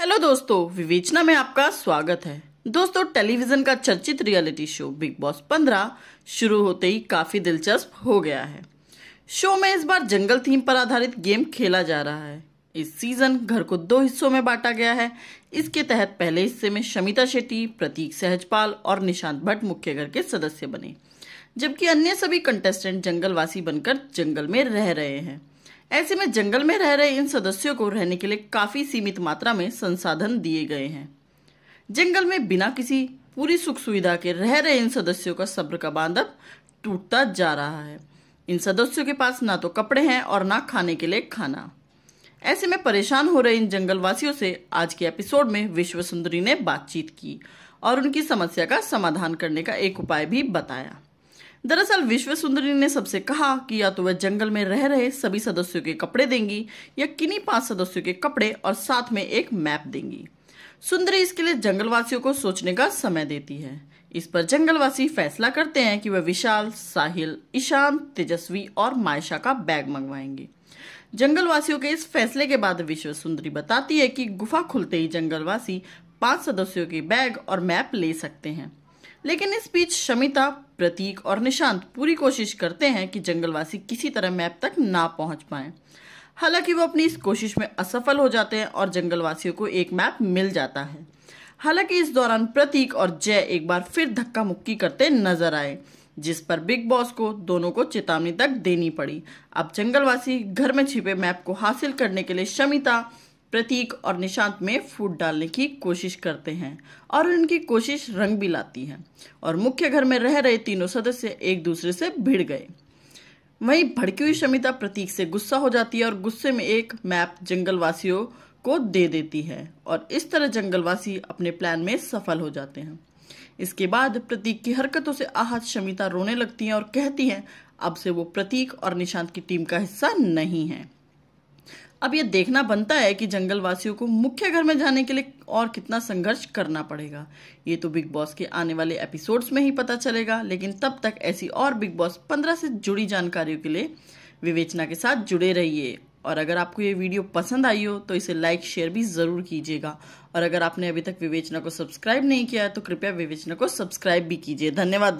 hello दोस्तों विवेचना में आपका स्वागत है दोस्तों टेलीविजन का चर्चित रियलिटी शो बिग बॉस 15 शुरू होते ही काफी दिलचस्प हो गया है शो में इस बार जंगल थीम पर आधारित गेम खेला जा रहा है इस सीजन घर को दो हिस्सों में बांटा गया है इसके तहत पहले हिस्से में शमिता शेट्टी प्रतीक सहजपाल और निशांत भट्ट मुख्य घर के सदस्य बने जबकि अन्य सभी कंटेस्टेंट जंगलवासी बनकर जंगल में रह रहे हैं ऐसे में जंगल में रह रहे इन सदस्यों को रहने के लिए काफ़ी सीमित मात्रा में संसाधन दिए गए हैं जंगल में बिना किसी पूरी सुख सुविधा के रह रहे इन सदस्यों का सब्र का बांधव टूटता जा रहा है इन सदस्यों के पास ना तो कपड़े हैं और ना खाने के लिए खाना ऐसे में परेशान हो रहे इन जंगलवासियों से आज के एपिसोड में विश्व सुंदरी ने बातचीत की और उनकी समस्या का समाधान करने का एक उपाय भी बताया दरअसल विश्व सुंदरी ने सबसे कहा कि या तो वह जंगल में रह रहे सभी सदस्यों के कपड़े देंगी या किन्हीं पांच सदस्यों के कपड़े और साथ में एक मैप देंगी सुंदरी इसके लिए जंगलवासियों को सोचने का समय देती है इस पर जंगलवासी फैसला करते हैं कि वह विशाल साहिल ईशान तेजस्वी और मायशा का बैग मंगवाएंगे जंगलवासियों के इस फैसले के बाद विश्व सुंदरी बताती है कि गुफा खुलते ही जंगलवासी पांच सदस्यों के बैग और मैप ले सकते हैं लेकिन इस बीच शमिता प्रतीक और निशांत पूरी कोशिश करते हैं कि जंगलवासी किसी तरह मैप तक ना पहुंच पाए हालांकि वो अपनी इस कोशिश में असफल हो जाते हैं और जंगलवासियों को एक मैप मिल जाता है हालांकि इस दौरान प्रतीक और जय एक बार फिर धक्का मुक्की करते नजर आए जिस पर बिग बॉस को दोनों को चेतावनी तक देनी पड़ी अब जंगलवासी घर में छिपे मैप को हासिल करने के लिए शमिता प्रतीक और निशांत में फूट डालने की कोशिश करते हैं और उनकी कोशिश रंग भी लाती है और मुख्य घर में रह रहे तीनों सदस्य एक दूसरे से भिड़ गए वहीं भड़की हुई शमिता प्रतीक से गुस्सा हो जाती है और गुस्से में एक मैप जंगलवासियों को दे देती है और इस तरह जंगलवासी अपने प्लान में सफल हो जाते हैं इसके बाद प्रतीक की हरकतों से आहत शमिता रोने लगती है और कहती है अब से वो प्रतीक और निशांत की टीम का हिस्सा नहीं है अब यह देखना बनता है कि जंगलवासियों को मुख्य घर में जाने के लिए और कितना संघर्ष करना पड़ेगा ये तो बिग बॉस के आने वाले एपिसोड्स में ही पता चलेगा लेकिन तब तक ऐसी और बिग बॉस पंद्रह से जुड़ी जानकारियों के लिए विवेचना के साथ जुड़े रहिए और अगर आपको ये वीडियो पसंद आई हो तो इसे लाइक शेयर भी ज़रूर कीजिएगा और अगर आपने अभी तक विवेचना को सब्सक्राइब नहीं किया है तो कृपया विवेचना को सब्सक्राइब भी कीजिए धन्यवाद